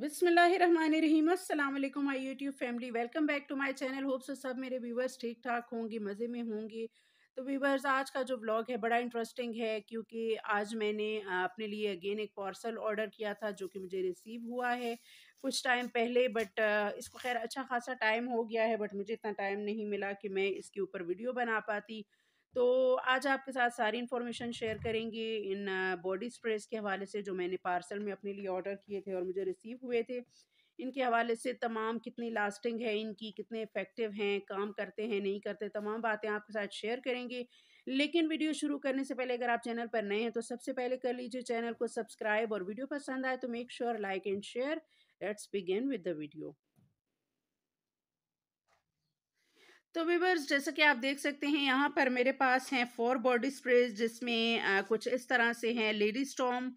बिसमीम असल my YouTube family welcome back to my channel hope so सब मेरे व्यूवर्स ठीक ठाक होंगे मज़े में होंगे तो व्यूवर्स आज का जो ब्लॉग है बड़ा इंटरेस्टिंग है क्योंकि आज मैंने अपने लिए अगेन एक पार्सल ऑर्डर किया था जो कि मुझे रिसीव हुआ है कुछ टाइम पहले बट इसको खैर अच्छा खासा टाइम हो गया है बट मुझे इतना टाइम नहीं मिला कि मैं इसके ऊपर वीडियो बना पाती तो आज आपके साथ सारी इन्फॉर्मेशन शेयर करेंगे इन बॉडी स्प्रेस के हवाले से जो मैंने पार्सल में अपने लिए ऑर्डर किए थे और मुझे रिसीव हुए थे इनके हवाले से तमाम कितनी लास्टिंग है इनकी कितने इफ़ेक्टिव हैं काम करते हैं नहीं करते तमाम बातें आपके साथ शेयर करेंगे लेकिन वीडियो शुरू करने से पहले अगर आप चैनल पर नए हैं तो सबसे पहले कर लीजिए चैनल को सब्सक्राइब और वीडियो पसंद आए तो make sure like and share let's begin with the video तो वीवर्स जैसा कि आप देख सकते हैं यहाँ पर मेरे पास हैं फोर बॉडी स्प्रेज जिसमें कुछ इस तरह से हैं लेडी स्टॉम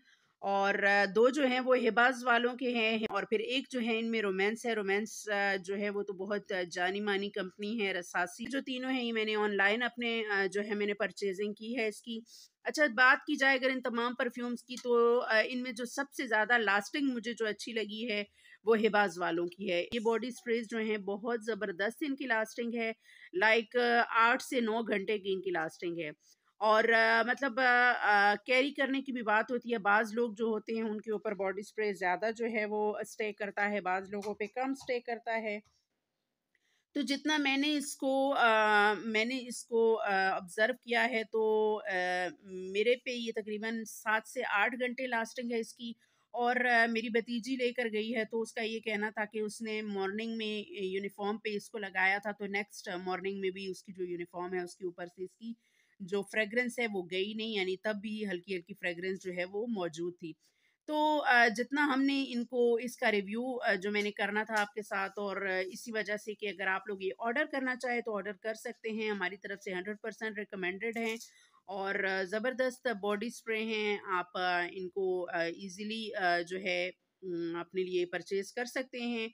और दो जो हैं वो हिबाज वालों के हैं और फिर एक जो है इनमें रोमांस है रोमांस जो है वो तो बहुत जानी मानी कंपनी है रसासी जो तीनों हैं ये मैंने ऑनलाइन अपने जो है मैंने परचेजिंग की है इसकी अच्छा बात की जाए अगर इन तमाम परफ्यूम्स की तो इनमें जो सबसे ज़्यादा लास्टिंग मुझे जो अच्छी लगी है वो हिबाज वालों की है ये बॉडी स्प्रेज जो हैं बहुत ज़बरदस्त इनकी लास्टिंग है लाइक आठ से नौ घंटे की इनकी लास्टिंग है और आ, मतलब कैरी करने की भी बात होती है बाज़ लोग जो होते हैं उनके ऊपर बॉडी स्प्रे ज़्यादा जो है वो स्टे करता है बाज़ लोगों पे कम स्टे करता है तो जितना मैंने इसको आ, मैंने इसको ऑब्ज़र्व किया है तो आ, मेरे पे ये तकरीबन सात से आठ घंटे लास्टिंग है इसकी और आ, मेरी भतीजी लेकर गई है तो उसका ये कहना था कि उसने मॉर्निंग में यूनिफॉर्म पे इसको लगाया था तो नेक्स्ट मॉर्निंग में भी उसकी जो यूनिफॉर्म है उसके ऊपर से इसकी जो फ्रेगरेंस है वो गई नहीं यानी तब भी हल्की हल्की फ्रेगरेंस जो है वो मौजूद थी तो जितना हमने इनको इसका रिव्यू जो मैंने करना था आपके साथ और इसी वजह से कि अगर आप लोग ये ऑर्डर करना चाहें तो ऑर्डर कर सकते हैं हमारी तरफ से हंड्रेड परसेंट रिकमेंडेड हैं और ज़बरदस्त बॉडी स्प्रे हैं आप इनको इजीली जो है अपने लिए परचेज़ कर सकते हैं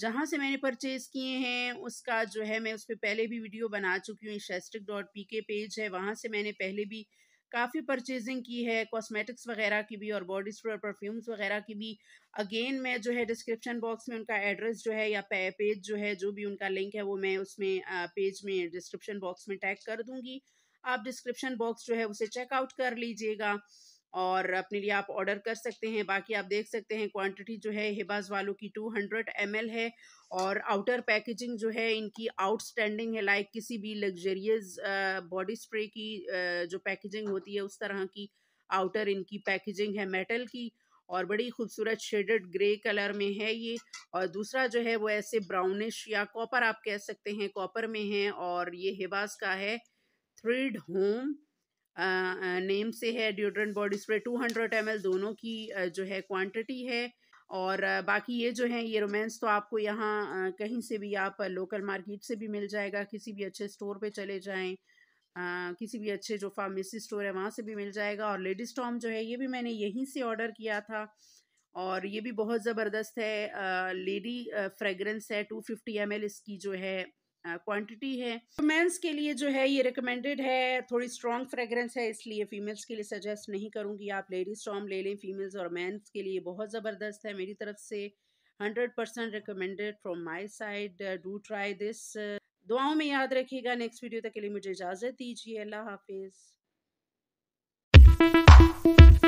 जहाँ से मैंने परचेज़ किए हैं उसका जो है मैं उस पर पहले भी वीडियो बना चुकी हूँ शेस्टिक डॉट पी के पेज है वहाँ से मैंने पहले भी काफ़ी परचेजिंग की है कॉस्मेटिक्स वगैरह की भी और बॉडी स्प्रे और परफ्यूम्स वगैरह की भी अगेन मैं जो है डिस्क्रिप्शन बॉक्स में उनका एड्रेस जो है या पेज जो है जो भी उनका लिंक है वो मैं उसमें पेज में डिस्क्रिप्शन बॉक्स में टैग कर दूँगी आप डिस्क्रिप्शन बॉक्स जो है उसे चेकआउट कर लीजिएगा और अपने लिए आप ऑर्डर कर सकते हैं बाकी आप देख सकते हैं क्वांटिटी जो है हिबाज वालों की 200 हंड्रेड है और आउटर पैकेजिंग जो है इनकी आउटस्टैंडिंग है लाइक किसी भी लग्जरियस बॉडी स्प्रे की जो पैकेजिंग होती है उस तरह की आउटर इनकी पैकेजिंग है मेटल की और बड़ी खूबसूरत शेडेड ग्रे कलर में है ये और दूसरा जो है वो ऐसे ब्राउनिश या कॉपर आप कह सकते हैं कॉपर में है और ये हिबाज का है थ्रीड होम नेम से है डिओड्रेंट बॉडी स्प्रे 200 ml दोनों की जो है क्वांटिटी है और बाकी ये जो है ये रोमेंस तो आपको यहाँ कहीं से भी आप लोकल मार्केट से भी मिल जाएगा किसी भी अच्छे स्टोर पे चले जाएं आ, किसी भी अच्छे जो फार्मेसी स्टोर है वहाँ से भी मिल जाएगा और लेडीज टॉम जो है ये भी मैंने यहीं से ऑर्डर किया था और ये भी बहुत ज़बरदस्त है लेडी फ्रेगरेंस है टू फिफ्टी एम इसकी जो है क्वांटिटी है मेंस तो के लिए जो है ये रिकमेंडेड है थोड़ी स्ट्रॉन्ग फ्रेगरेंस है इसलिए फीमेल्स के लिए सजेस्ट नहीं करूँगी आप लेडीज स्टॉम ले लें फीमेल्स और मेंस के लिए बहुत ज़बरदस्त है मेरी तरफ से hundred percent recommended from my side do try this दुआओं में याद रखिएगा नेक्स्ट वीडियो तक के लिए मुझे इजाज़त दीजिए अल्लाह हाफिज़